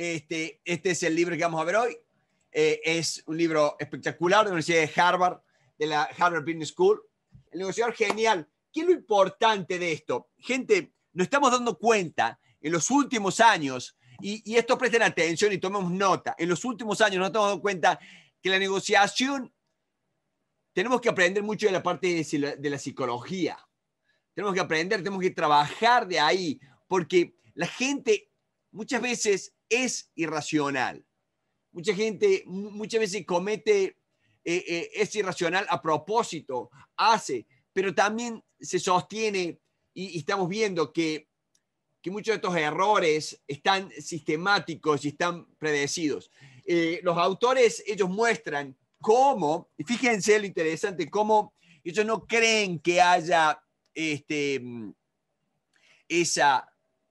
Este, este es el libro que vamos a ver hoy. Eh, es un libro espectacular de la Universidad de Harvard, de la Harvard Business School. El negociador genial. ¿Qué es lo importante de esto? Gente, nos estamos dando cuenta en los últimos años, y, y esto presten atención y tomemos nota, en los últimos años nos estamos dando cuenta que la negociación, tenemos que aprender mucho de la parte de la psicología. Tenemos que aprender, tenemos que trabajar de ahí, porque la gente muchas veces es irracional. Mucha gente muchas veces comete, eh, eh, es irracional a propósito, hace, pero también se sostiene y, estamos viendo que, que, muchos de estos errores están sistemáticos y están predecidos. Eh, los autores, ellos muestran cómo, fíjense lo interesante, cómo ellos no creen que haya este, esa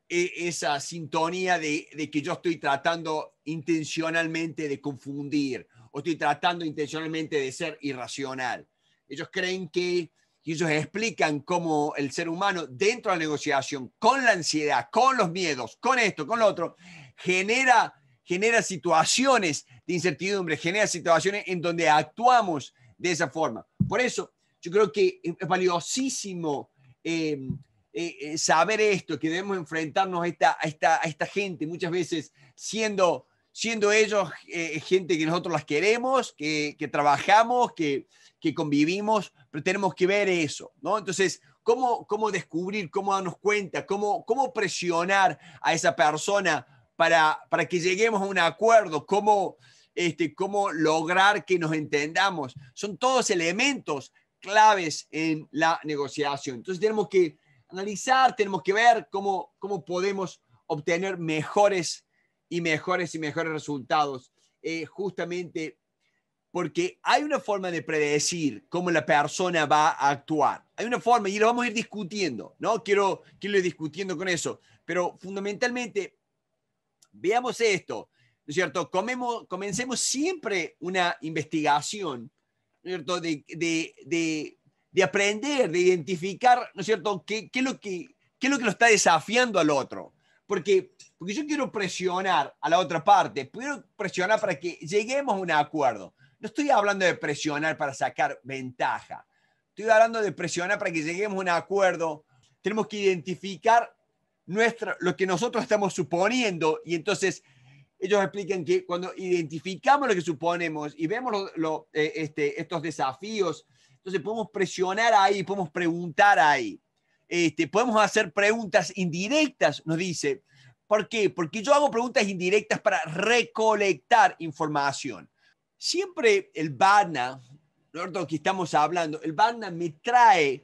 e-, esa sintonía de, que yo estoy tratando intencionalmente de confundir o estoy tratando intencionalmente de ser irracional. Ellos creen que ellos explican cómo el ser humano dentro de la negociación, con la ansiedad, con los miedos, con esto, con lo otro, genera, genera situaciones de incertidumbre, genera situaciones en donde actuamos de esa forma. Por eso yo creo que es valiosísimo eh, eh, eh, saber esto, que debemos enfrentarnos a esta, a esta, a esta gente, muchas veces siendo, siendo ellos eh, gente que nosotros las queremos, que, que trabajamos, que, que, convivimos, pero tenemos que ver eso, ¿no? Entonces, ¿cómo, cómo descubrir, cómo darnos cuenta, cómo, cómo presionar a esa persona para, para que lleguemos a un acuerdo? ¿Cómo, este, cómo lograr que nos entendamos? Son todos elementos claves en la negociación. Entonces tenemos que analizar, tenemos que ver cómo, cómo podemos obtener mejores y mejores y mejores resultados, eh, justamente porque hay una forma de predecir cómo la persona va a actuar. Hay una forma y lo vamos a ir discutiendo, ¿no? Quiero, quiero ir discutiendo con eso, pero fundamentalmente, veamos esto, ¿no es cierto? comencemos siempre una investigación, ¿no es cierto? de de aprender, de identificar, ¿no es cierto?, qué, es lo que, lo que lo está desafiando al otro. Porque, porque yo quiero presionar a la otra parte, quiero presionar para que lleguemos a un acuerdo. No estoy hablando de presionar para sacar ventaja. Estoy hablando de presionar para que lleguemos a un acuerdo. Tenemos que identificar nuestra, lo que nosotros estamos suponiendo y entonces ellos explican que cuando identificamos lo que suponemos y vemos eh, este, estos desafíos entonces podemos presionar ahí, podemos preguntar ahí. Este, podemos hacer preguntas indirectas, nos dice. ¿Por qué? Porque yo hago preguntas indirectas para recolectar información. Siempre el BANA, lo que estamos hablando, el BANA me trae,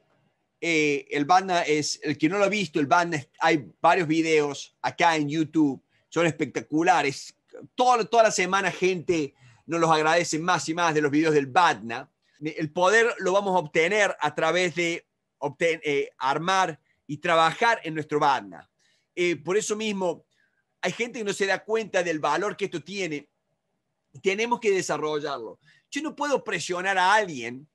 eh, el BANA es, el que no lo ha visto, el BANA, hay varios videos acá en YouTube, son espectaculares. Todo, toda la semana gente nos los agradece más y más de los videos del BANA. El poder lo vamos a obtener a través de eh, armar y trabajar en nuestro banda. Eh, por eso mismo, hay gente que no se da cuenta del valor que esto tiene. Tenemos que desarrollarlo. Yo no puedo presionar a alguien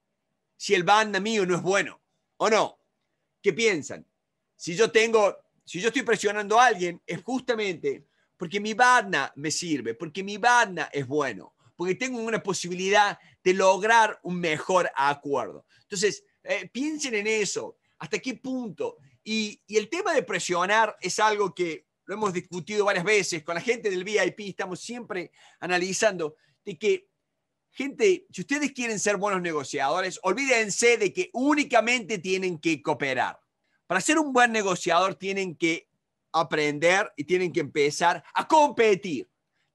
si el banda mío no es bueno o no. ¿Qué piensan? Si yo tengo, si yo estoy presionando a alguien, es justamente porque mi banda me sirve, porque mi banda es bueno porque tengo una posibilidad de lograr un mejor acuerdo. Entonces, eh, piensen en eso, hasta qué punto. Y, y el tema de presionar es algo que lo hemos discutido varias veces con la gente del VIP, estamos siempre analizando de que Gente, si ustedes quieren ser buenos negociadores, olvídense de que únicamente tienen que cooperar. Para ser un buen negociador tienen que aprender y tienen que empezar a competir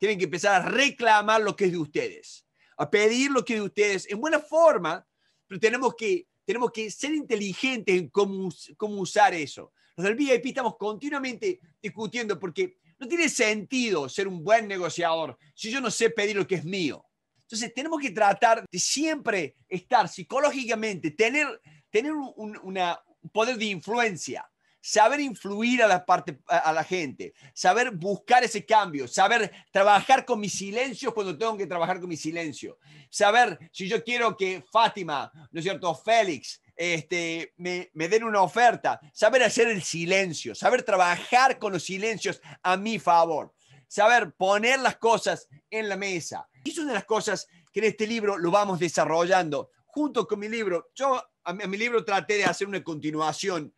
tienen que empezar a reclamar lo que es de ustedes, a pedir lo que es de ustedes en buena forma, pero tenemos que, tenemos que ser inteligentes en cómo, cómo usar eso. Los del VIP estamos continuamente discutiendo porque no tiene sentido ser un buen negociador si yo no sé pedir lo que es mío. Entonces tenemos que tratar de siempre estar psicológicamente, tener, tener un, un poder de influencia saber influir a la, parte, a la gente, saber buscar ese cambio, saber trabajar con mis silencios cuando tengo que trabajar con mi silencio, saber si yo quiero que Fátima, ¿no es cierto?, Félix, este, me, den una oferta, saber hacer el silencio, saber trabajar con los silencios a mi favor, saber poner las cosas en la mesa. es una de las cosas que en este libro lo vamos desarrollando junto con mi libro. Yo a a mi libro traté de hacer una continuación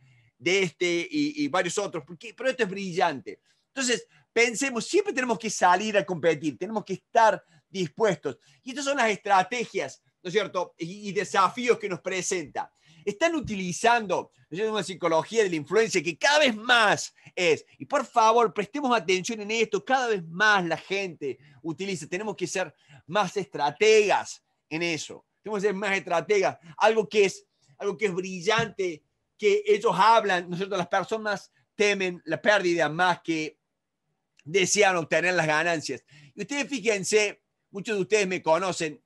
de este y, varios otros, porque, pero esto es brillante. Entonces, pensemos, siempre tenemos que salir a competir, tenemos que estar dispuestos. Y estas son las estrategias, ¿no es cierto? Y, desafíos que nos presenta. Están utilizando una psicología de la influencia que cada vez más es. Y por favor, prestemos atención en esto, cada vez más la gente utiliza, tenemos que ser más estrategas en eso. Tenemos que ser más estrategas, algo que es, algo que es brillante que ellos hablan, nosotros Las personas temen la pérdida más que desean obtener las ganancias. Y ustedes fíjense, muchos de ustedes me conocen,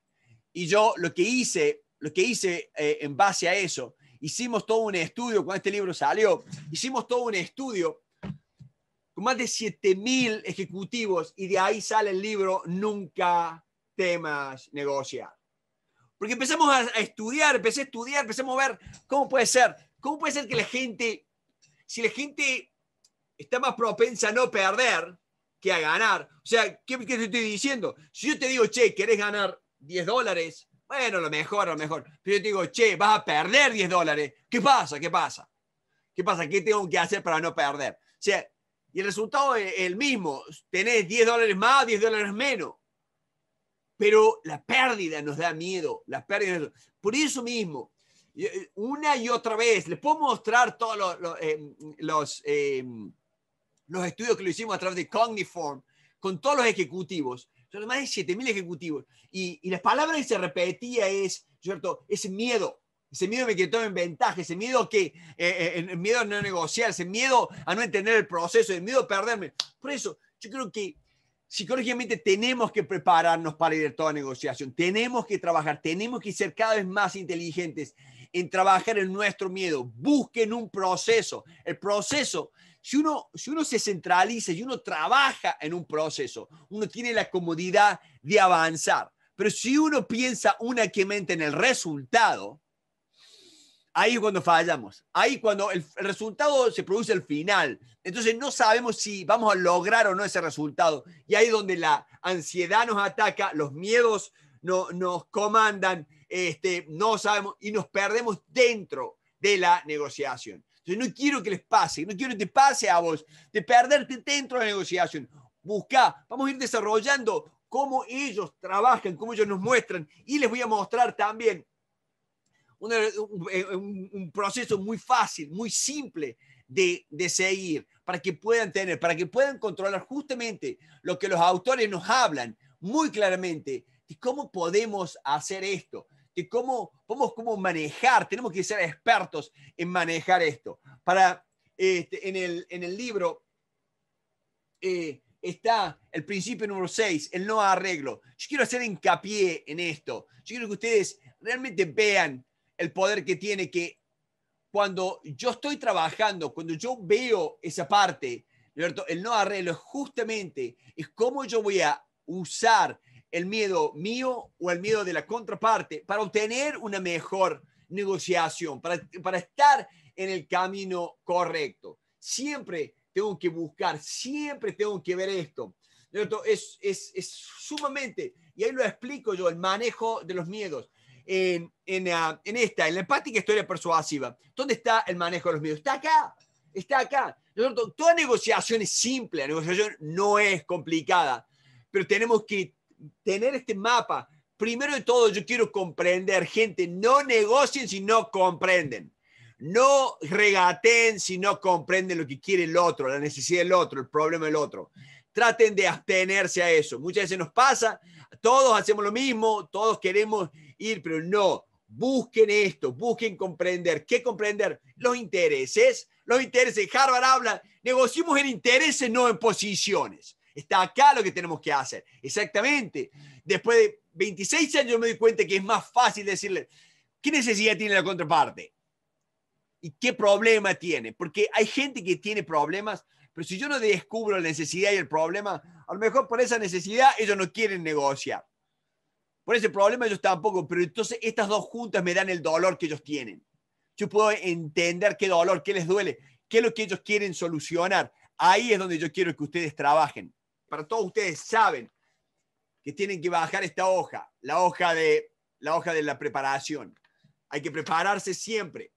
y yo lo que hice, lo que hice eh, en base a eso, hicimos todo un estudio, cuando este libro salió, hicimos todo un estudio con más de 7.000 ejecutivos y de ahí sale el libro Nunca temas negociar. Porque empezamos a, estudiar, empecé a estudiar, empecé a ver cómo puede ser ¿Cómo puede ser que la gente, si la gente está más propensa a no perder que a ganar? O sea, ¿qué, te estoy diciendo? Si yo te digo, che, ¿querés ganar 10 dólares? Bueno, lo mejor, lo mejor. Pero yo te digo, che, vas a perder 10 dólares. ¿Qué pasa? ¿Qué pasa? ¿Qué pasa? ¿Qué tengo que hacer para no perder? O sea, y el resultado es el mismo. Tenés 10 dólares más, 10 dólares menos. Pero la pérdida nos da miedo. La pérdida Por eso mismo, eh, una y otra vez. Les puedo mostrar todos eh, los, eh, los, estudios que lo hicimos a través de Cogniform con todos los ejecutivos. Son más de 7.000 ejecutivos. Y, y las palabras que se repetía es, ¿cierto? Ese miedo. Ese miedo me que en ventaja, ese miedo que el miedo a no negociar, ese miedo a no entender el proceso, el miedo a perderme. Por eso, yo creo que psicológicamente tenemos que prepararnos para ir a toda negociación, tenemos que trabajar, tenemos que ser cada vez más inteligentes en trabajar en nuestro miedo. Busquen un proceso. El proceso, si uno, si uno se centraliza y uno trabaja en un proceso, uno tiene la comodidad de avanzar. Pero si uno piensa únicamente en el resultado, ahí es cuando fallamos. Ahí cuando el, el resultado se produce al final. Entonces no sabemos si vamos a lograr o no ese resultado. Y ahí es donde la ansiedad nos ataca, los miedos no, nos comandan, este, no sabemos y nos perdemos dentro de la negociación. Entonces, no quiero que les pase, no quiero que te pase a vos, de perderte dentro de la negociación. Busca, vamos a ir desarrollando cómo ellos trabajan, cómo ellos nos muestran y les voy a mostrar también eh, un, proceso muy fácil, muy simple de, de, seguir, para que puedan tener, para que puedan controlar justamente lo que los autores nos hablan muy claramente cómo podemos hacer esto, de cómo podemos cómo manejar, tenemos que ser expertos en manejar esto. Para, este, en, el, libro eh, está el principio número 6, el no arreglo. Yo quiero hacer hincapié en esto. Yo quiero que ustedes realmente vean el poder que tiene que cuando yo estoy trabajando, cuando yo veo esa parte, el no arreglo es justamente es cómo yo voy a usar el miedo mío o el miedo de la contraparte para obtener una mejor negociación, para, para estar en el camino correcto. Siempre tengo que buscar, siempre tengo que ver esto. Es, es, es sumamente, y ahí lo explico yo, el manejo de los miedos. En, en, ah, en, esta, en la empática historia persuasiva. ¿Dónde está el manejo de los miedos? Está acá, está acá. toda negociación es simple, la negociación no es complicada, pero tenemos que tener este mapa. Primero de todo, yo quiero comprender, gente, no negocien si no comprenden. No regaten si no comprenden lo que quiere el otro, la necesidad del otro, el problema del otro. Traten de abstenerse a eso. Muchas veces nos pasa, todos hacemos lo mismo, todos queremos ir, pero no. Busquen esto, busquen comprender. ¿Qué comprender? Los intereses. Los intereses. Harvard habla, negociemos en intereses, no en posiciones. Está acá lo que tenemos que hacer. Exactamente. Después de 26 años me doy cuenta que es más fácil decirle, ¿qué necesidad tiene la contraparte? ¿Y qué problema tiene? Porque hay gente que tiene problemas, pero si yo no descubro la necesidad y el problema, a lo mejor por esa necesidad ellos no quieren negociar. Por ese problema ellos tampoco, pero entonces estas dos juntas me dan el dolor que ellos tienen. Yo puedo entender qué dolor, qué les duele, qué es lo que ellos quieren solucionar. Ahí es donde yo quiero que ustedes trabajen para todos ustedes saben que tienen que bajar esta hoja, la hoja de la, hoja de la preparación. Hay que prepararse siempre.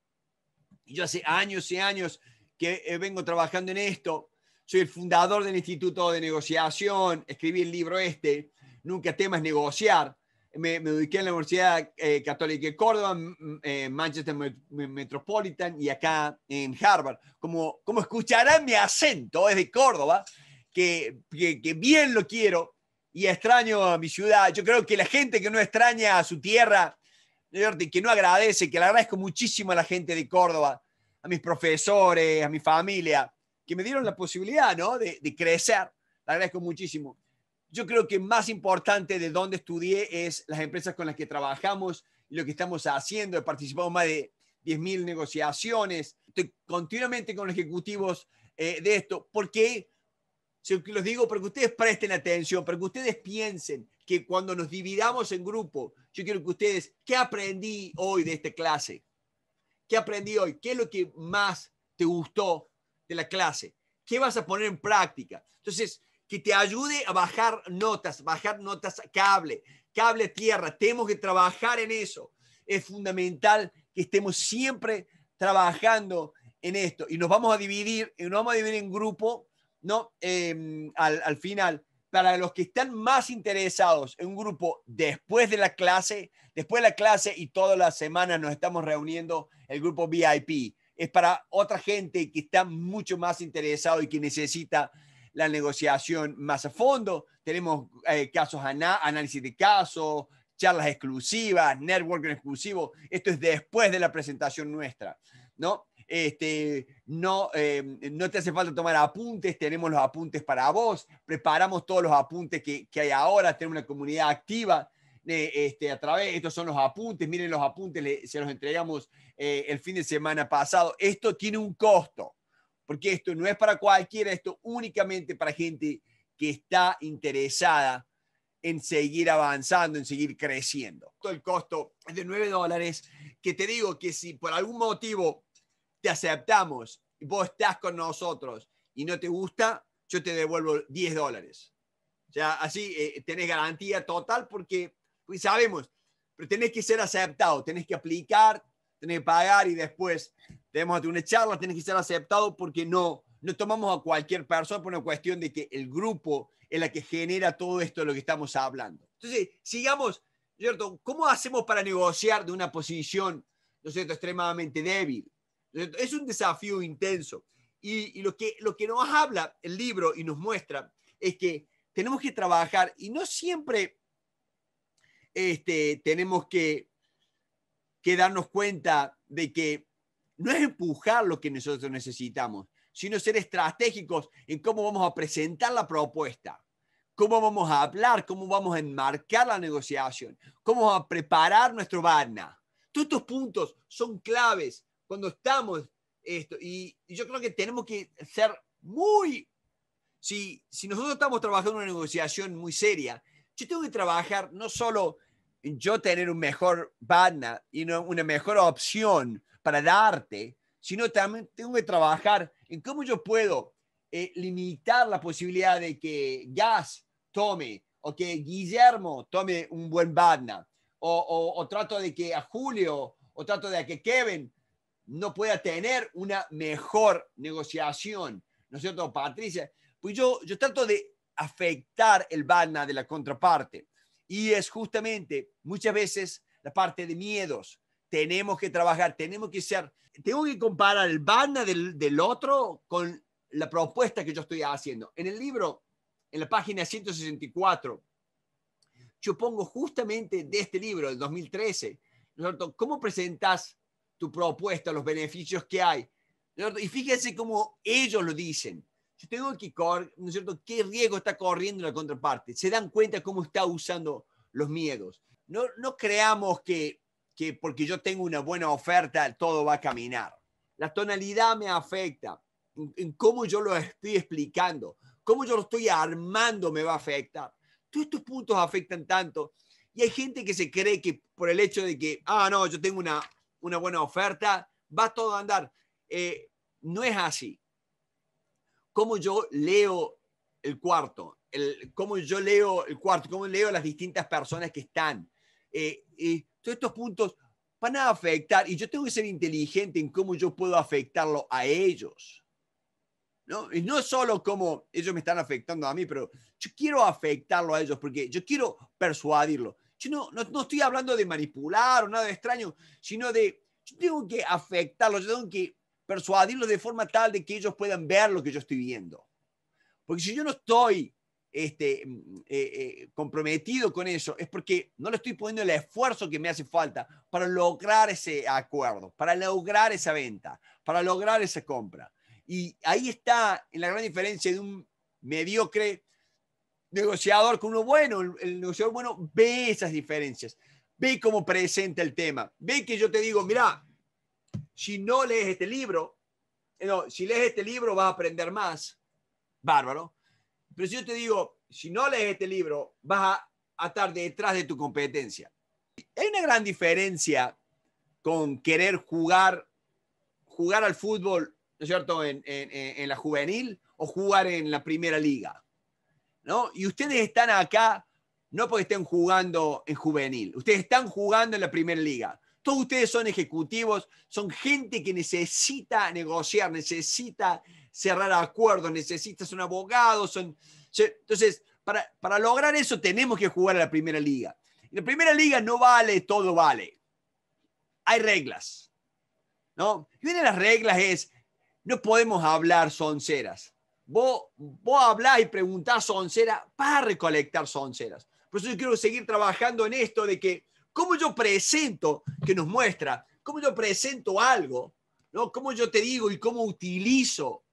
Y yo hace años y años que eh, vengo trabajando en esto. Soy el fundador del Instituto de Negociación, escribí el libro este, Nunca temas negociar. Me, me dediqué en la Universidad eh, Católica de Córdoba, eh, Manchester Metropolitan y acá en Harvard. Como, como escucharán mi acento, es de Córdoba, que, bien lo quiero y extraño a mi ciudad. Yo creo que la gente que no extraña a su tierra, que no agradece, que le agradezco muchísimo a la gente de Córdoba, a mis profesores, a mi familia, que me dieron la posibilidad ¿no? de, crecer. Le agradezco muchísimo. Yo creo que más importante de donde estudié es las empresas con las que trabajamos y lo que estamos haciendo. He participado en más de 10.000 negociaciones. Estoy continuamente con los ejecutivos eh, de esto, porque se los digo para que ustedes presten atención, para que ustedes piensen que cuando nos dividamos en grupo, yo quiero que ustedes, ¿qué aprendí hoy de esta clase? ¿Qué aprendí hoy? ¿Qué es lo que más te gustó de la clase? ¿Qué vas a poner en práctica? Entonces, que te ayude a bajar notas, bajar notas a cable, cable tierra. Tenemos que trabajar en eso. Es fundamental que estemos siempre trabajando en esto. Y nos vamos a dividir, nos vamos a dividir en grupo ¿no? Em, al, final, para los que están más interesados en un grupo después de la clase, después de la clase y todas las semanas nos estamos reuniendo el grupo VIP. Es para otra gente que está mucho más interesado y que necesita la negociación más a fondo. Tenemos eh, casos, análisis de casos, charlas exclusivas, networking exclusivo. Esto es después de la presentación nuestra, ¿no? este, no, em, no te hace falta tomar apuntes, tenemos los apuntes para vos, preparamos todos los apuntes que, que hay ahora, tenemos una comunidad activa eh, este, a través, estos son los apuntes, miren los apuntes, se los entregamos eh, el fin de semana pasado. Esto tiene un costo, porque esto no es para cualquiera, esto únicamente para gente que está interesada en seguir avanzando, en seguir creciendo. Todo el costo es de 9 dólares, que te digo que si por algún motivo te aceptamos, vos estás con nosotros y no te gusta, yo te devuelvo 10 dólares. O sea, así eh, tenés garantía total porque pues sabemos, pero tenés que ser aceptado, tenés que aplicar, tenés que pagar y después tenemos una charla, tenés que ser aceptado porque no, no tomamos a cualquier persona por una cuestión de que el grupo es la que genera todo esto de lo que estamos hablando. Entonces, sigamos, ¿cierto? ¿Cómo hacemos para negociar de una posición, ¿no es cierto?, extremadamente débil? Es un desafío intenso. Y, lo, que, lo que nos habla el libro y nos muestra es que tenemos que trabajar y no siempre este, tenemos que, darnos cuenta de que no es empujar lo que nosotros necesitamos, sino ser estratégicos en cómo vamos a presentar la propuesta, cómo vamos a hablar, cómo vamos a enmarcar la negociación, cómo vamos a preparar nuestro barna. Todos estos puntos son claves cuando estamos esto. Y, yo creo que tenemos que ser muy... Si, si nosotros estamos trabajando en una negociación muy seria, yo tengo que trabajar no solo yo tener un mejor badna y una mejor opción para darte, sino también tengo que trabajar en cómo yo puedo eh, limitar la posibilidad de que Gas tome o que Guillermo tome un buen badna o, o, o, trato de que a Julio o trato de que Kevin no pueda tener una mejor negociación, ¿no es cierto, Patricia? Pues yo, yo trato de afectar el BANA de la contraparte y es justamente muchas veces la parte de miedos. Tenemos que trabajar, tenemos que ser, tengo que comparar el BANA del, otro con la propuesta que yo estoy haciendo. En el libro, en la página 164, yo pongo justamente de este libro, del 2013, ¿no es ¿cómo presentas tu propuesta, los beneficios que hay. y fíjense cómo ellos lo dicen. Yo tengo que, ¿no es cierto?, qué riesgo está corriendo la contraparte. Se dan cuenta cómo está usando los miedos. No, no creamos que, que porque yo tengo una buena oferta todo va a caminar. La tonalidad me afecta. en cómo yo lo estoy explicando, cómo yo lo estoy armando me va a afectar. Todos estos puntos afectan tanto. Y hay gente que se cree que por el hecho de que, ah, no, yo tengo una una buena oferta, va todo a andar. Eh, no es así. como yo leo el cuarto? El, ¿Cómo yo leo el cuarto? ¿Cómo leo las distintas personas que están? Eh, todos estos puntos van a afectar y yo tengo que ser inteligente en cómo yo puedo afectarlo a ellos. ¿no? Y no solo cómo ellos me están afectando a mí, pero yo quiero afectarlo a ellos porque yo quiero persuadirlo. Yo no, no, estoy hablando de manipular o nada extraño, sino de, yo tengo que afectarlos, yo tengo que persuadirlos de forma tal de que ellos puedan ver lo que yo estoy viendo. Porque si yo no estoy este, mm, eh, eh, comprometido con eso, es porque no le estoy poniendo el esfuerzo que me hace falta para lograr ese acuerdo, para lograr esa venta, para lograr esa compra. Y ahí está la gran diferencia de un mediocre negociador, con uno bueno, el, negociador bueno ve esas diferencias, ve cómo presenta el tema, ve que yo te digo, mira, si no lees este libro, eh, no, si lees este libro vas a aprender más, bárbaro, pero si yo te digo, si no lees este libro, vas a, estar detrás de tu competencia. Hay una gran diferencia con querer jugar, jugar al fútbol, es cierto?, en, en la juvenil o jugar en la primera liga. ¿no? Y ustedes están acá no porque estén jugando en juvenil, ustedes están jugando en la primera liga. Todos ustedes son ejecutivos, son gente que necesita negociar, necesita cerrar acuerdos, necesita, un abogado son... Entonces, para, lograr eso tenemos que jugar a la primera liga. En la primera liga no vale, todo vale. Hay reglas. ¿no? Y una de las reglas es, no podemos hablar sonceras. Vos, vos hablar y preguntar sonceras para recolectar sonceras. Por eso yo quiero seguir trabajando en esto de que cómo yo presento, que nos muestra, cómo yo presento algo, ¿no? cómo yo te digo y cómo utilizo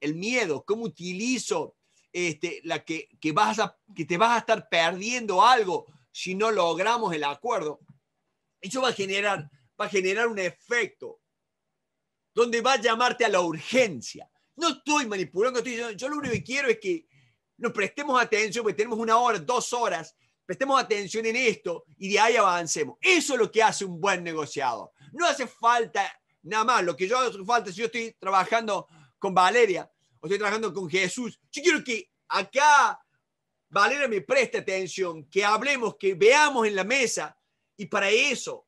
el miedo, cómo utilizo este, la que, vas a, que te vas a estar perdiendo algo si no logramos el acuerdo. Eso va a generar, va a generar un efecto donde va a llamarte a la urgencia. No estoy manipulando, estoy yo lo único que quiero es que nos prestemos atención, porque tenemos una hora, dos horas, prestemos atención en esto y de ahí avancemos. Eso es lo que hace un buen negociado. No hace falta nada más. Lo que yo hace falta, si yo estoy trabajando con Valeria o estoy trabajando con Jesús, yo quiero que acá Valeria me preste atención, que hablemos, que veamos en la mesa. Y para eso,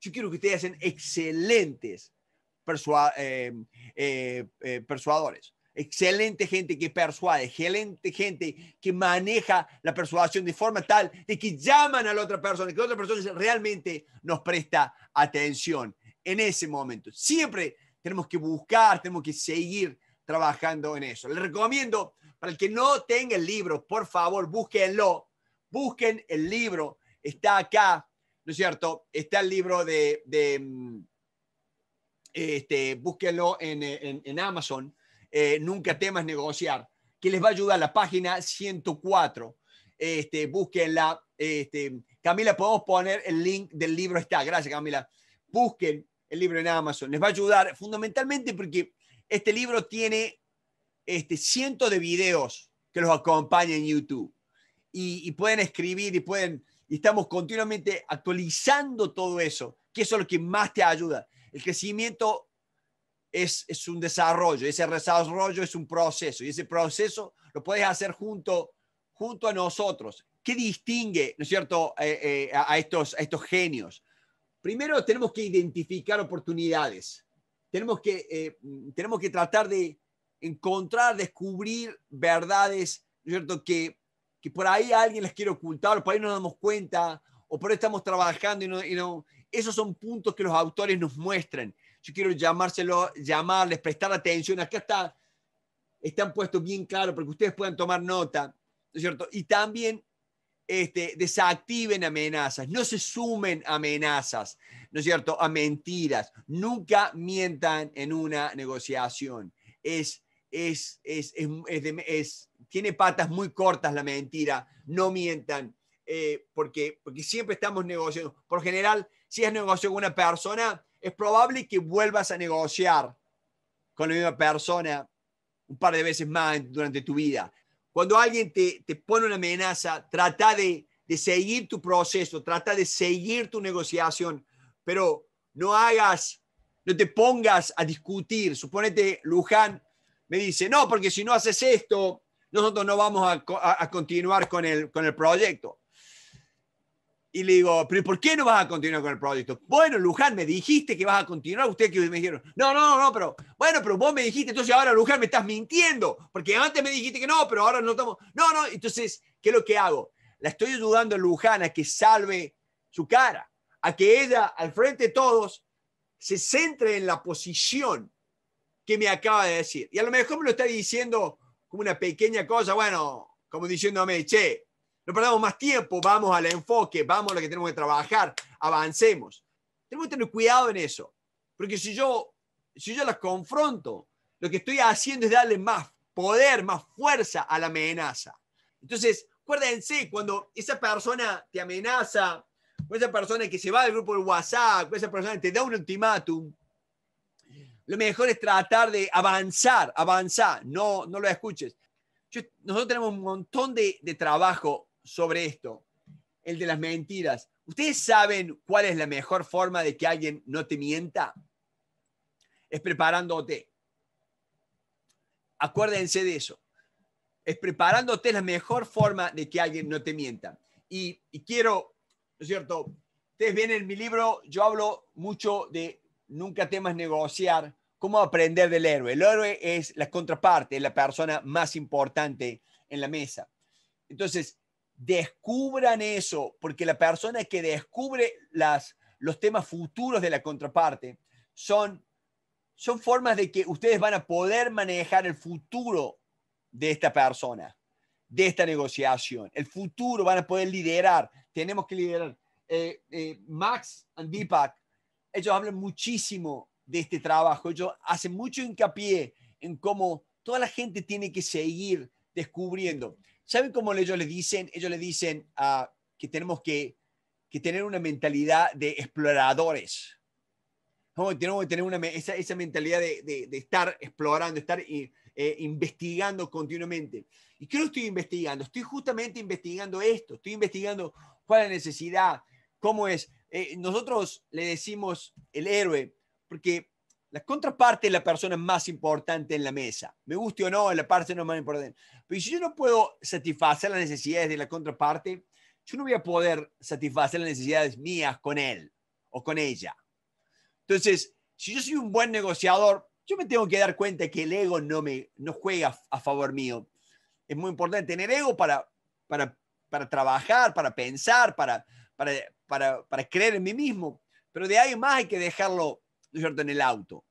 yo quiero que ustedes sean excelentes Em, eh, eh, persuadores. Excelente gente que persuade, excelente gente que maneja la persuasión de forma tal de que llaman a la otra persona, que la otra persona realmente nos presta atención en ese momento. Siempre tenemos que buscar, tenemos que seguir trabajando en eso. Les recomiendo, para el que no tenga el libro, por favor, búsquenlo. Busquen el libro. Está acá, ¿no es cierto? Está el libro de mm, este, búsquenlo en, eh, Amazon, eh, Nunca temas negociar, que les va a ayudar la página 104. Este, búsquenla. Este, Camila, podemos poner el link del libro, está, gracias Camila. Busquen el libro en Amazon, les va a ayudar fundamentalmente porque este libro tiene este, cientos de videos que los acompañan en YouTube y, pueden escribir y pueden, estamos continuamente actualizando todo eso, que eso es lo que más te ayuda. El crecimiento es, un desarrollo, ese desarrollo es un proceso y ese proceso lo puedes hacer junto, junto a nosotros. ¿Qué distingue, ¿no es cierto?, eh, eh, a, estos, a estos genios. Primero tenemos que identificar oportunidades, tenemos que, eh, tenemos que tratar de encontrar, descubrir verdades, cierto?, que, por ahí alguien las quiere ocultar, o por ahí no nos damos cuenta, o por ahí estamos trabajando y no, y no, esos son puntos que los autores nos muestran. Yo quiero llamárselo, llamarles, prestar atención. Acá está, están puestos bien claro para que ustedes puedan tomar nota, ¿no es cierto? Y también este, desactiven amenazas, no se sumen amenazas, ¿no es cierto?, a mentiras. Nunca mientan en una negociación. Es, es, es, es tiene patas muy cortas la mentira, no mientan, eh, porque, porque siempre estamos negociando. Por general, si has negociado con una persona, es probable que vuelvas a negociar con la misma persona un par de veces más durante tu vida. Cuando alguien te, pone una amenaza, trata de, seguir tu proceso, trata de seguir tu negociación, pero no hagas, no te pongas a discutir. Suponete, Luján me dice, no, porque si no haces esto, nosotros no vamos a, continuar con el, con el proyecto. Y le digo, pero ¿por qué no vas a continuar con el proyecto? Bueno, Luján, me dijiste que vas a continuar. Ustedes que me dijeron, no, no, no, pero bueno, pero vos me dijiste, entonces ahora Luján me estás mintiendo, porque antes me dijiste que no, pero ahora no estamos. No, no, entonces, ¿qué es lo que hago? La estoy ayudando a Luján a que salve su cara, a que ella, al frente de todos, se centre en la posición que me acaba de decir. Y a lo mejor me lo está diciendo como una pequeña cosa, bueno, como diciéndome, che, no perdamos más tiempo, vamos al enfoque, vamos a lo que tenemos que trabajar, avancemos. Tenemos que tener cuidado en eso, porque si yo, si yo las confronto, lo que estoy haciendo es darle más poder, más fuerza a la amenaza. Entonces, acuérdense, cuando esa persona te amenaza, o esa persona que se va del grupo de WhatsApp, o esa persona que te da un ultimátum, lo mejor es tratar de avanzar, avanzar, no, no lo escuches. nosotros tenemos un montón de, de trabajo sobre esto, el de las mentiras. ¿Ustedes saben cuál es la mejor forma de que alguien no te mienta? Es preparándote. Acuérdense de eso. Es preparándote la mejor forma de que alguien no te mienta. Y, quiero, ¿no es cierto? Ustedes ven en mi libro, yo hablo mucho de nunca temas negociar, cómo aprender del héroe. El héroe es la contraparte, la persona más importante en la mesa. Entonces, descubran eso, porque la persona que descubre los temas futuros de la contraparte son, son formas de que ustedes van a poder manejar el futuro de esta persona, de esta negociación. El futuro van a poder liderar. Tenemos que liderar. Eh, eh, Max and Deepak, ellos hablan muchísimo de este trabajo. Ellos hacen mucho hincapié en cómo toda la gente tiene que seguir descubriendo. ¿Saben cómo ellos le dicen? Ellos le dicen ah, que tenemos que, tener una mentalidad de exploradores. Tenemos que tener una, esa, esa mentalidad de, de, estar explorando, estar eh, investigando continuamente. ¿Y qué lo estoy investigando? Estoy justamente investigando esto, estoy investigando cuál es la necesidad, cómo es. Eh, nosotros le decimos el héroe, porque la contraparte es la persona más importante en la mesa. Me guste o no, la parte no más importante. Pero si yo no puedo satisfacer las necesidades de la contraparte, yo no voy a poder satisfacer las necesidades mías con él o con ella. Entonces, si yo soy un buen negociador, yo me tengo que dar cuenta que el ego no, me, juega a favor mío. Es muy importante tener ego para, para, para trabajar, para pensar, para, para, para creer en mí mismo. Pero de ahí más hay que dejarlo ¿no cierto?, en el auto.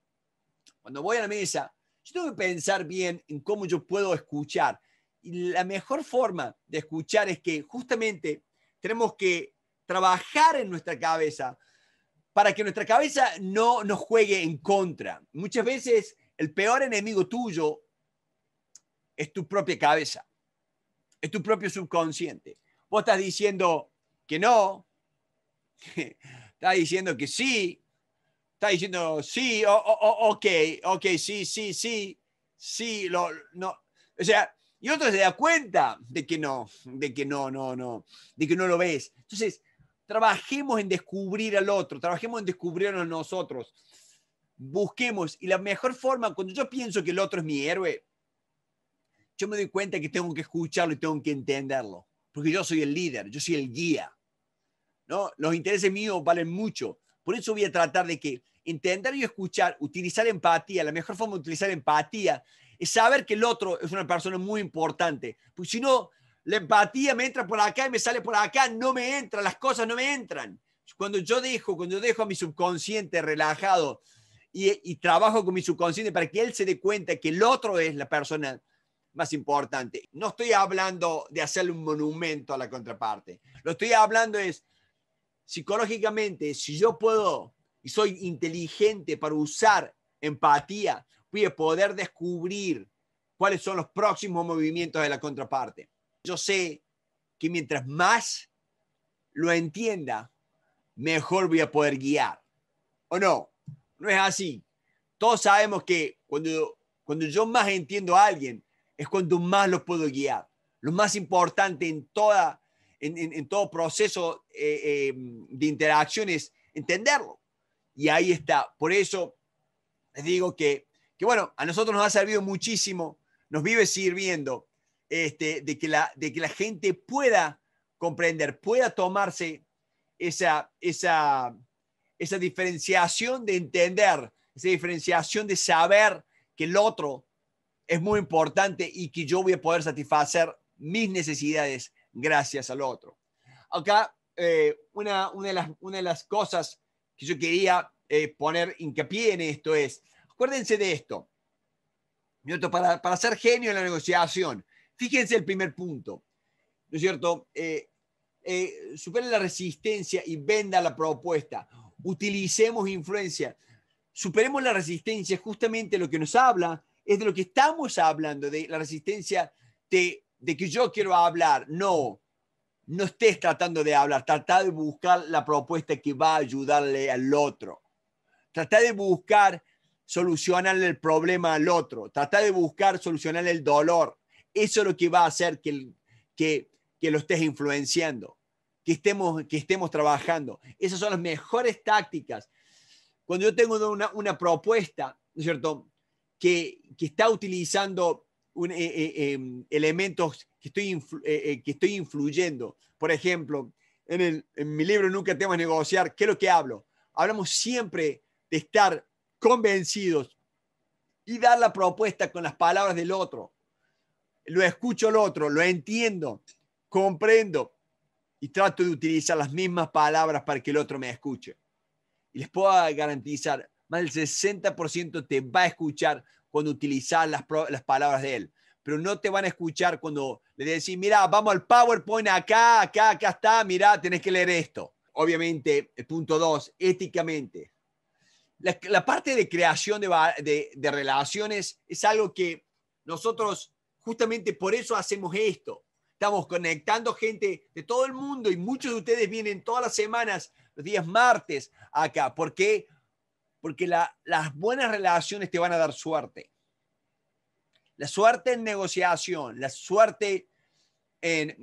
Cuando voy a la mesa, yo tengo que pensar bien en cómo yo puedo escuchar. Y la mejor forma de escuchar es que justamente tenemos que trabajar en nuestra cabeza para que nuestra cabeza no nos juegue en contra. Muchas veces el peor enemigo tuyo es tu propia cabeza, es tu propio subconsciente. Vos estás diciendo que no, estás diciendo que sí, está diciendo, sí, ok, ok, sí, sí, sí, sí, lo, no. O sea, y otro se da cuenta de que no, de que no, no, no, de que no lo ves. Entonces, trabajemos en descubrir al otro, trabajemos en descubrirnos nosotros. Busquemos. Y la mejor forma, cuando yo pienso que el otro es mi héroe, yo me doy cuenta que tengo que escucharlo y tengo que entenderlo. Porque yo soy el líder, yo soy el guía. ¿no? Los intereses míos valen mucho. Por eso voy a tratar de que entender y escuchar, utilizar empatía, la mejor forma de utilizar empatía es saber que el otro es una persona muy importante. Pues si no, la empatía me entra por acá y me sale por acá, no me entra, las cosas no me entran. Cuando yo dejo, cuando yo dejo a mi subconsciente relajado y, y trabajo con mi subconsciente para que él se dé cuenta que el otro es la persona más importante. No estoy hablando de hacerle un monumento a la contraparte. Lo estoy hablando es, psicológicamente, si yo puedo soy inteligente para usar empatía, voy a poder descubrir cuáles son los próximos movimientos de la contraparte. Yo sé que mientras más lo entienda, mejor voy a poder guiar. ¿O no? No es así. Todos sabemos que cuando, cuando yo más entiendo a alguien, es cuando más lo puedo guiar. Lo más importante en, toda, en, todo proceso eh, eh, de interacción es entenderlo y ahí está. Por eso les digo que, que, bueno, a nosotros nos ha servido muchísimo, nos vive sirviendo, este, de, que la, de que la gente pueda comprender, pueda tomarse esa, esa, esa diferenciación de entender, esa diferenciación de saber que el otro es muy importante y que yo voy a poder satisfacer mis necesidades gracias al otro. Acá, eh, una, una, de las, una de las cosas que yo quería eh, poner hincapié en esto es, acuérdense de esto, para, para ser genio en la negociación, fíjense el primer punto, ¿no es cierto? Eh, eh la resistencia y venda la propuesta. Utilicemos influencia. Superemos la resistencia, justamente lo que nos habla es de lo que estamos hablando, de la resistencia de, de que yo quiero hablar. No, no estés tratando de hablar, trata de buscar la propuesta que va a ayudarle al otro. Trata de buscar solucionarle el problema al otro, trata de buscar solucionar el dolor. Eso es lo que va a hacer que, que, lo estés influenciando, que estemos, que estemos trabajando. Esas son las mejores tácticas. Cuando yo tengo una, propuesta, ¿no es cierto?, que, que está utilizando un, eh, eh, em, elementos que estoy, eh, que estoy influyendo. Por ejemplo, en, en mi libro Nunca temas negociar, ¿qué es lo que hablo? Hablamos siempre de estar convencidos y dar la propuesta con las palabras del otro. Lo escucho al otro, lo entiendo, comprendo y trato de utilizar las mismas palabras para que el otro me escuche. Y les puedo garantizar, más del 60% te va a escuchar cuando utilizas las, palabras de él, pero no te van a escuchar cuando le decís, mira, vamos al PowerPoint acá, acá, acá está, mira, tenés que leer esto. Obviamente, eh, punto dos, éticamente. La, parte de creación de, de relaciones es algo que nosotros justamente por eso hacemos esto. Estamos conectando gente de todo el mundo y muchos de ustedes vienen todas las semanas, los días martes acá. ¿Por qué? porque las buenas relaciones te van a dar suerte. La suerte en negociación, la suerte en,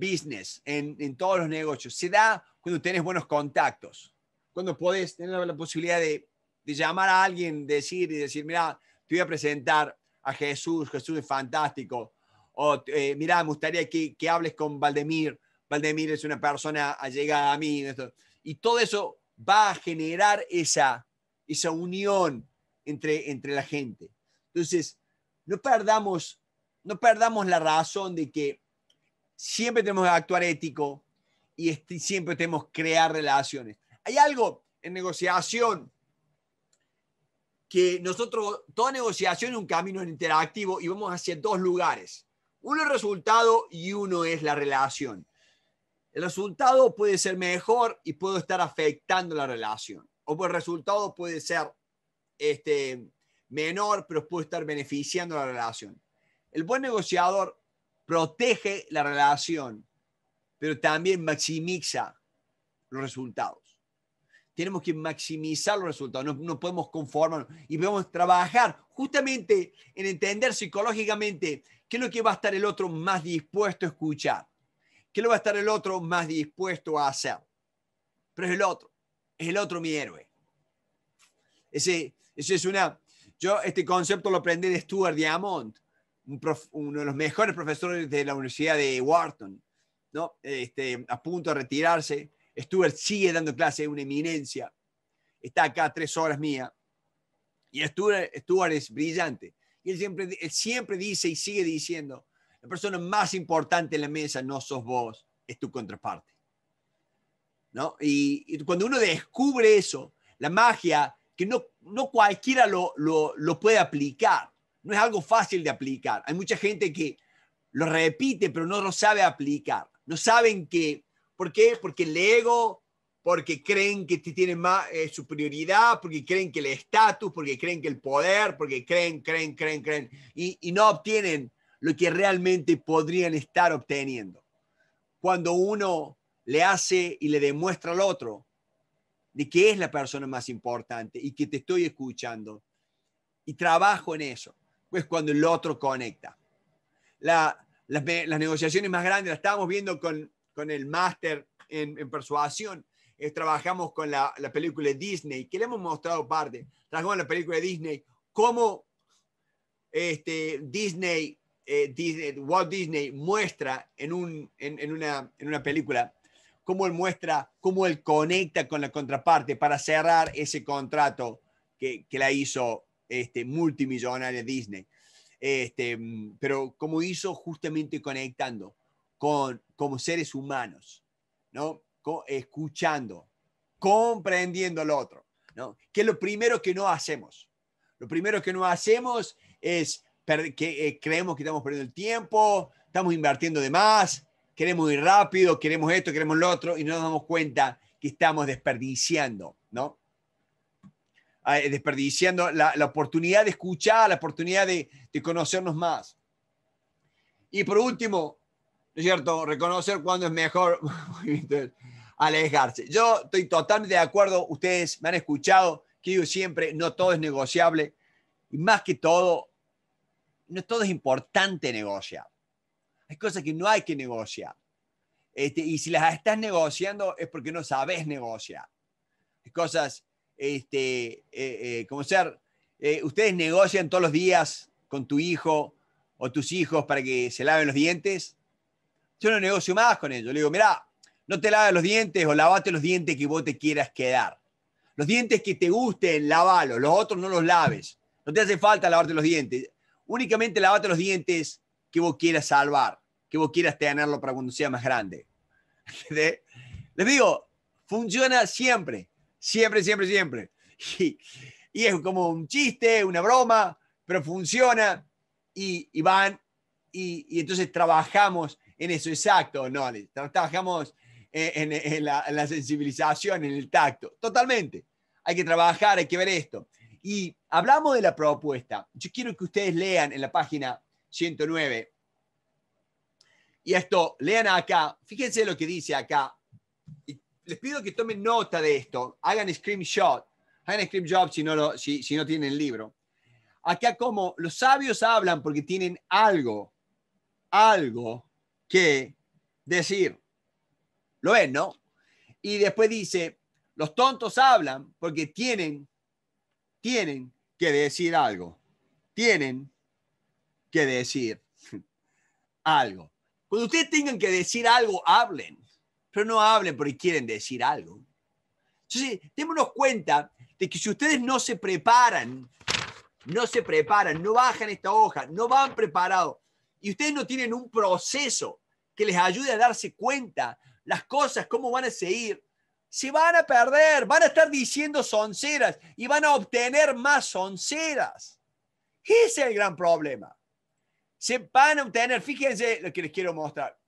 business, en, todos los negocios, se da cuando tienes buenos contactos, cuando podés tener la posibilidad de, llamar a alguien, decir y decir, mira, te voy a presentar a Jesús, Jesús es fantástico, o eh, mira, me gustaría que, que, hables con Valdemir, Valdemir es una persona allegada a mí, y todo eso va a generar esa, esa unión entre, entre la gente. Entonces, no perdamos, no perdamos la razón de que siempre tenemos que actuar ético y siempre tenemos que crear relaciones. Hay algo en negociación que nosotros, toda negociación es un camino interactivo y vamos hacia dos lugares. Uno es el resultado y uno es la relación. El resultado puede ser mejor y puedo estar afectando la relación o el resultado puede ser este, menor, pero puede estar beneficiando la relación. El buen negociador protege la relación, pero también maximiza los resultados. Tenemos que maximizar los resultados, no, no podemos conformarnos y debemos trabajar justamente en entender psicológicamente qué es lo que va a estar el otro más dispuesto a escuchar, qué lo que va a estar el otro más dispuesto a hacer. Pero es el otro es el otro mi héroe. Ese, ese es una, yo este concepto lo aprendí de Stuart Diamond, uno de los mejores profesores de la Universidad de Wharton, ¿no? este, a punto de retirarse. Stuart sigue dando clase, es una eminencia. Está acá tres horas mía. Y Stuart, Stuart es brillante. Y él siempre, él siempre dice y sigue diciendo, la persona más importante en la mesa no sos vos, es tu contraparte. Y, cuando uno descubre eso, la magia, que no, no cualquiera lo, puede aplicar, no es algo fácil de aplicar. Hay mucha gente que lo repite, pero no lo sabe aplicar. No saben que, ¿por qué? Porque el ego, porque creen que tienen más eh, superioridad, porque creen que el estatus, porque creen que el poder, porque creen, creen, creen, creen, y, y, no obtienen lo que realmente podrían estar obteniendo. Cuando uno le hace y le demuestra al otro de que es la persona más importante y que te estoy escuchando. Y trabajo en eso, pues cuando el otro conecta. las, negociaciones más grandes las estábamos viendo con, el máster en, persuasión. Eh, trabajamos con la, película de Disney, que le hemos mostrado parte. Trabajamos la película de Disney, cómo este, Disney, eh, Walt Disney muestra en, un, en una película cómo él muestra, cómo él conecta con la contraparte para cerrar ese contrato que, la hizo este, multimillonaria Disney. Este, pero cómo hizo justamente conectando con, como seres humanos, ¿no? escuchando, comprendiendo al otro, ¿no? Que es lo primero que no hacemos. Lo primero que no hacemos es que eh, creemos que estamos perdiendo el tiempo, estamos invirtiendo de más, queremos ir rápido, queremos esto, queremos lo otro, y no nos damos cuenta que estamos desperdiciando, ¿no? Ah, eh, desperdiciando la, oportunidad de escuchar, la oportunidad de, conocernos más. Y por último, ¿no es cierto? Reconocer cuándo es mejor alejarse. Yo estoy totalmente de acuerdo, ustedes me han escuchado, que yo siempre, no todo es negociable, y más que todo, no todo es importante negociar. Es cosas que no hay que negociar. Este, y si las estás negociando es porque no sabes negociar. cosas este, eh, eh, como ser, eh, ustedes negocian todos los días con tu hijo o tus hijos para que se laven los dientes. Yo no negocio más con ellos. Le digo, mira, no te laves los dientes o lavate los dientes que vos te quieras quedar. Los dientes que te gusten, lavalos. Los otros no los laves. No te hace falta lavarte los dientes. Únicamente lavate los dientes que vos quieras salvar que vos quieras tenerlo para cuando sea más grande. Les digo, funciona siempre, siempre, siempre, siempre. Y, es como un chiste, una broma, pero funciona y, van y, entonces trabajamos en eso, exacto, no, trabajamos en, la, en la sensibilización, en el tacto, totalmente. Hay que trabajar, hay que ver esto. Y hablamos de la propuesta. Yo quiero que ustedes lean en la página 109 y esto, lean acá, fíjense lo que dice acá. les pido que tomen nota de esto, hagan screenshot, hagan screenshot si no, lo, si, si no tienen el libro. Acá como los sabios hablan porque tienen algo, algo que decir. Lo ven, ¿no? Y después dice, los tontos hablan porque tienen, tienen que decir algo. Tienen que decir algo. Cuando ustedes tengan que decir algo, hablen, pero no hablen porque quieren decir algo. Entonces, démonos cuenta de que si ustedes no se preparan, no se preparan, no bajan esta hoja, no van preparados, y ustedes no tienen un proceso que les ayude a darse cuenta las cosas, cómo van a seguir, se van a perder, van a estar diciendo sonceras y van a obtener más sonceras. Ese es el gran problema se van a obtener, fíjense lo que les quiero mostrar.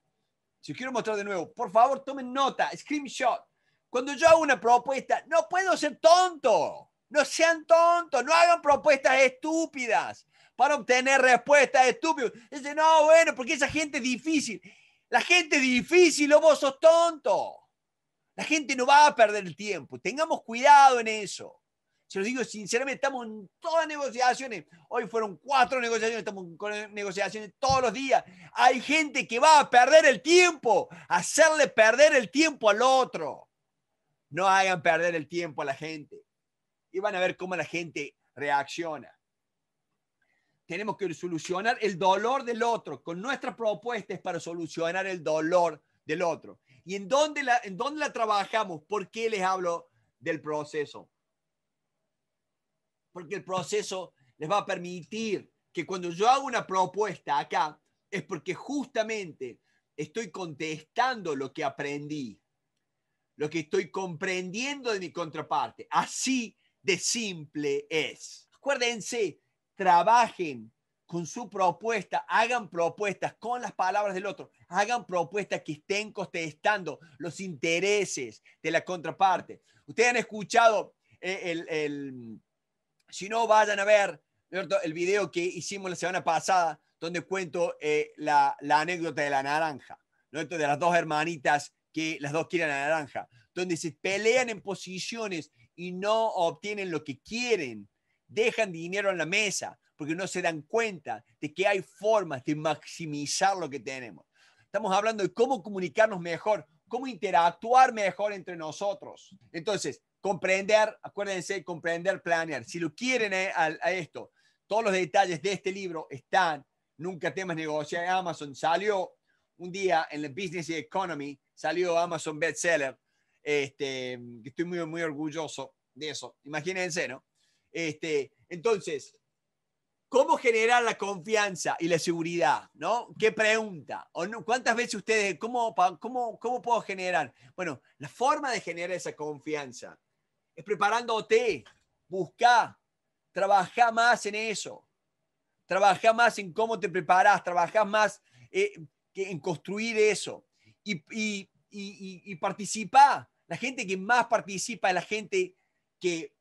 Si quiero mostrar de nuevo, por favor, tomen nota, screenshot. Cuando yo hago una propuesta, no puedo ser tonto. No sean tontos, no hagan propuestas estúpidas para obtener respuestas estúpidas. Dicen, no, bueno, porque esa gente es difícil. La gente es difícil o vos sos tonto. La gente no va a perder el tiempo. Tengamos cuidado en eso. Se los digo sinceramente, estamos en todas negociaciones. Hoy fueron cuatro negociaciones, estamos con negociaciones todos los días. Hay gente que va a perder el tiempo, hacerle perder el tiempo al otro. No hagan perder el tiempo a la gente. Y van a ver cómo la gente reacciona. Tenemos que solucionar el dolor del otro con nuestras propuestas para solucionar el dolor del otro. ¿Y en dónde la, en dónde la trabajamos? ¿Por qué les hablo del proceso? porque el proceso les va a permitir que cuando yo hago una propuesta acá, es porque justamente estoy contestando lo que aprendí, lo que estoy comprendiendo de mi contraparte. Así de simple es. Acuérdense, trabajen con su propuesta, hagan propuestas con las palabras del otro, hagan propuestas que estén contestando los intereses de la contraparte. Ustedes han escuchado eh, el, el, si no, vayan a ver el video que hicimos la semana pasada, donde cuento eh, la, anécdota de la naranja, de las dos hermanitas que las dos quieren la naranja, donde se pelean en posiciones y no obtienen lo que quieren, dejan dinero en la mesa porque no se dan cuenta de que hay formas de maximizar lo que tenemos. Estamos hablando de cómo comunicarnos mejor, cómo interactuar mejor entre nosotros. Entonces, comprender, acuérdense, comprender, planear. Si lo quieren eh, a, esto, todos los detalles de este libro están, nunca temas negociar en Amazon. Salió un día en la Business Economy, salió Amazon bestseller. Este, estoy muy, muy orgulloso de eso. Imagínense, ¿no? Este, entonces, ¿cómo generar la confianza y la seguridad? ¿No? ¿Qué pregunta? ¿O no? ¿Cuántas veces ustedes, cómo, cómo, cómo puedo generar? Bueno, la forma de generar esa confianza es preparándote. Busca, trabaja más en eso. Trabaja más en cómo te preparas, trabaja más eh, en construir eso. Y, y, participa. La gente que más participa es la gente que,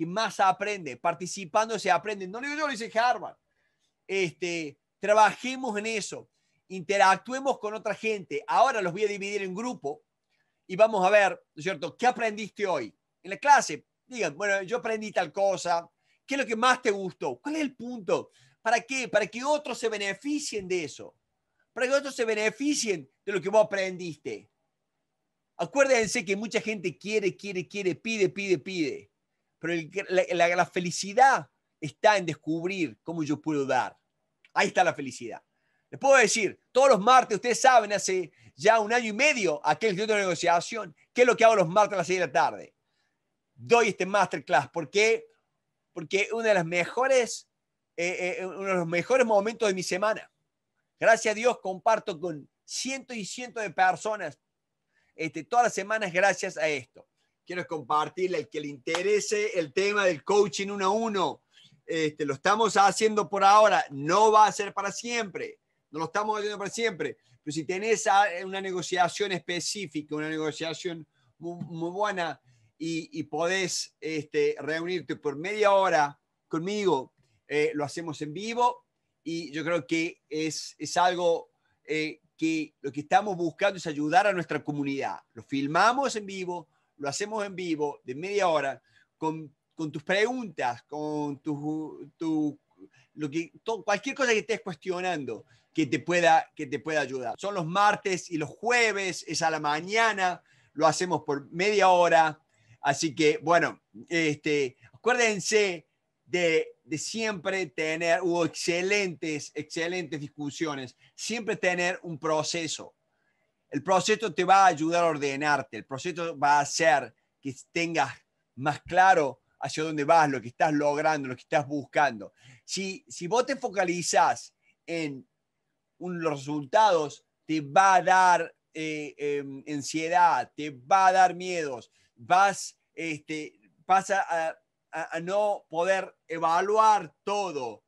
más aprende. Participando se aprende. No lo digo yo, lo dice Harvard. Este, trabajemos en eso. Interactuemos con otra gente. Ahora los voy a dividir en grupo y vamos a ver, cierto? ¿Qué aprendiste hoy? en la clase, digan, bueno, yo aprendí tal cosa, ¿qué es lo que más te gustó? ¿Cuál es el punto? ¿Para qué? Para que otros se beneficien de eso, para que otros se beneficien de lo que vos aprendiste. Acuérdense que mucha gente quiere, quiere, quiere, pide, pide, pide, pero la, felicidad está en descubrir cómo yo puedo dar. Ahí está la felicidad. Les puedo decir, todos los martes, ustedes saben, hace ya un año y medio, aquel que de negociación, qué es lo que hago los martes a las 6 de la tarde doy este masterclass. ¿Por qué? Porque una de las mejores, eh, eh, uno de los mejores momentos de mi semana. Gracias a Dios comparto con cientos y cientos de personas este, todas las semanas gracias a esto. Quiero compartirle al que le interese el tema del coaching uno a uno. Este, lo estamos haciendo por ahora, no va a ser para siempre, no lo estamos haciendo para siempre, pero si tenés una negociación específica, una negociación muy buena, y, podés este, reunirte por media hora conmigo. Eh, lo hacemos en vivo y yo creo que es, algo eh, que lo que estamos buscando es ayudar a nuestra comunidad. Lo filmamos en vivo, lo hacemos en vivo de media hora con, tus preguntas, con tu, lo que, cualquier cosa que estés cuestionando que te, pueda, que te pueda ayudar. Son los martes y los jueves, es a la mañana, lo hacemos por media hora Así que, bueno, este, acuérdense de, siempre tener, hubo excelentes, excelentes discusiones, siempre tener un proceso. El proceso te va a ayudar a ordenarte, el proceso va a hacer que tengas más claro hacia dónde vas, lo que estás logrando, lo que estás buscando. Si, si vos te focalizás en los resultados, te va a dar eh, em, ansiedad, te va a dar miedos, vas, este, pasa a, no poder evaluar todo.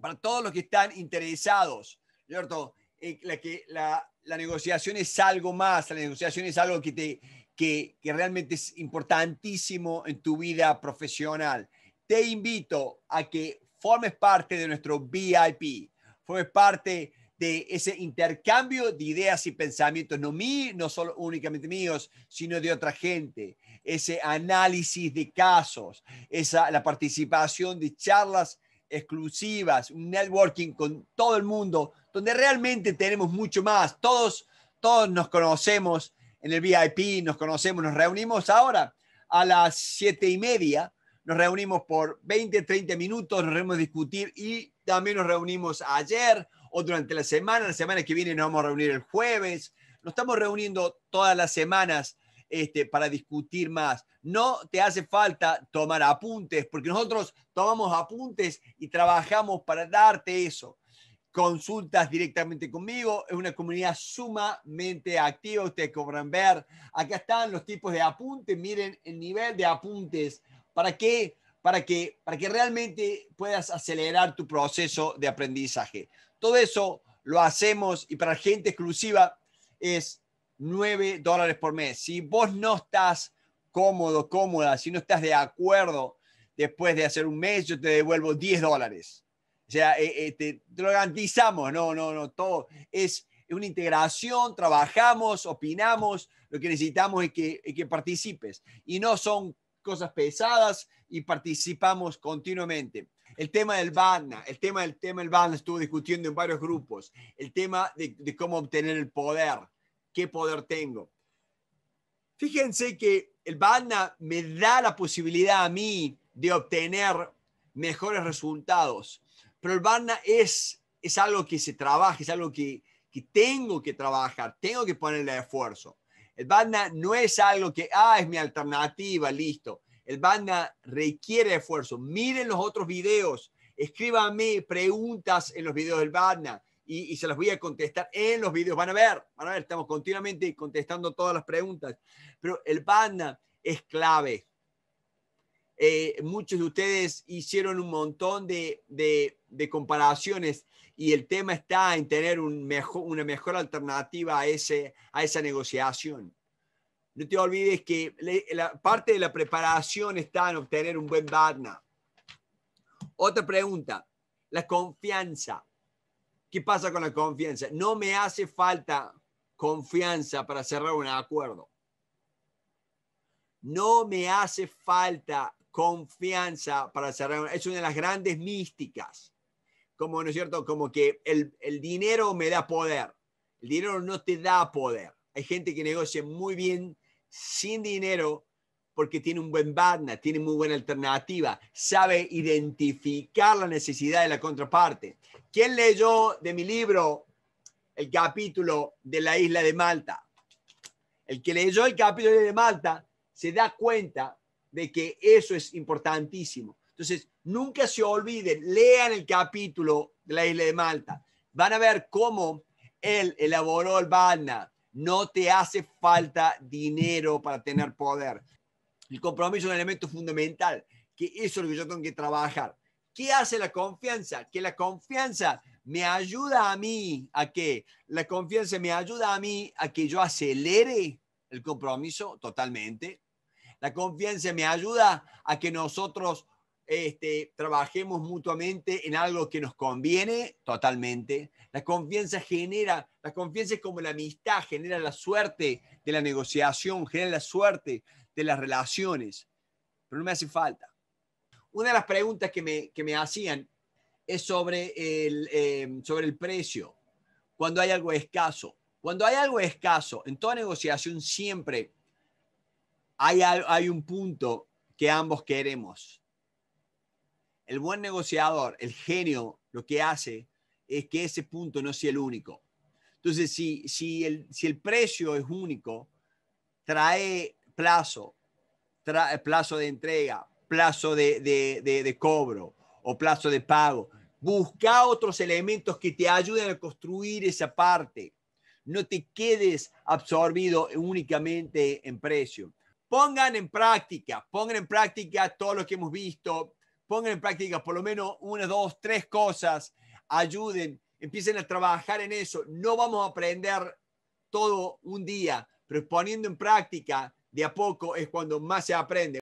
Para todos los que están interesados, ¿cierto? Eh, la, que, la, negociación es algo más, la negociación es algo que, te, que, realmente es importantísimo en tu vida profesional. Te invito a que formes parte de nuestro VIP, formes parte de ese intercambio de ideas y pensamientos, no, mí, no solo únicamente míos, sino de otra gente, ese análisis de casos, esa, la participación de charlas exclusivas, un networking con todo el mundo, donde realmente tenemos mucho más. Todos, todos nos conocemos en el VIP, nos conocemos, nos reunimos ahora a las siete y media, nos reunimos por 20, 30 minutos, nos reunimos discutir y también nos reunimos ayer o durante la semana, la semana que viene nos vamos a reunir el jueves, nos estamos reuniendo todas las semanas este, para discutir más. No te hace falta tomar apuntes, porque nosotros tomamos apuntes y trabajamos para darte eso. Consultas directamente conmigo, es una comunidad sumamente activa, ustedes cobran ver. Acá están los tipos de apuntes, miren el nivel de apuntes. ¿Para qué? Para que, para que realmente puedas acelerar tu proceso de aprendizaje. Todo eso lo hacemos y para gente exclusiva es 9 dólares por mes. Si vos no estás cómodo, cómoda, si no estás de acuerdo, después de hacer un mes yo te devuelvo 10 dólares. O sea, eh, eh, te, lo garantizamos, no, no, no, todo es una integración, trabajamos, opinamos, lo que necesitamos es es que participes. Y no son cosas pesadas y participamos continuamente el tema del BANA, el tema del tema del estuvo discutiendo en varios grupos, el tema de, cómo obtener el poder, qué poder tengo. Fíjense que el BANA me da la posibilidad a mí de obtener mejores resultados, pero el BANA es, es algo que se trabaja, es algo que, tengo que trabajar, tengo que ponerle esfuerzo. El BANA no es algo que, ah, es mi alternativa, listo. El Vagna requiere esfuerzo. Miren los otros videos. Escríbame preguntas en los videos del Vagna y, se las voy a contestar en los videos. Van a ver, van a ver, estamos continuamente contestando todas las preguntas. Pero el banda es clave. Eh, muchos de ustedes hicieron un montón de, comparaciones y el tema está en tener un mejor, una mejor alternativa a, ese, a esa negociación no te olvides que la parte de la preparación está en obtener un buen barna Otra pregunta, la confianza. ¿Qué pasa con la confianza? No me hace falta confianza para cerrar un acuerdo. No me hace falta confianza para cerrar. Un... Es una de las grandes místicas. Como, ¿no es cierto? Como que el dinero me da poder. El dinero no te da poder hay gente que negocia muy bien sin dinero porque tiene un buen barna, tiene muy buena alternativa, sabe identificar la necesidad de la contraparte. ¿Quién leyó de mi libro el capítulo de la isla de Malta? El que leyó el capítulo de Malta se da cuenta de que eso es importantísimo. Entonces, nunca se olviden, lean el capítulo de la isla de Malta. Van a ver cómo él elaboró el Badna, no te hace falta dinero para tener poder. El compromiso es un elemento fundamental, que eso es lo que yo tengo que trabajar. ¿Qué hace la confianza? Que la confianza me ayuda a mí a que la confianza me ayuda a mí a que yo acelere el compromiso totalmente. La confianza me ayuda a que nosotros este, trabajemos mutuamente en algo que nos conviene totalmente. La confianza genera, la confianza es como la amistad, genera la suerte de la negociación, genera la suerte de las relaciones, pero no me hace falta. Una de las preguntas que me, que me hacían es sobre el, eh, sobre el precio, cuando hay algo escaso. Cuando hay algo escaso, en toda negociación siempre hay, hay un punto que ambos queremos el buen negociador, el genio, lo que hace es que ese punto no sea el único. Entonces, si, si, el, si el precio es único, trae plazo, trae eh, plazo de entrega, plazo de, de cobro o plazo de pago. Busca otros elementos que te ayuden a construir esa parte. No te quedes absorbido únicamente en precio. Pongan en práctica, pongan en práctica todo lo que hemos visto, pongan en práctica por lo menos una, dos, tres cosas, ayuden, empiecen a trabajar en eso. No vamos a aprender todo un día, pero poniendo en práctica de a poco es cuando más se aprende.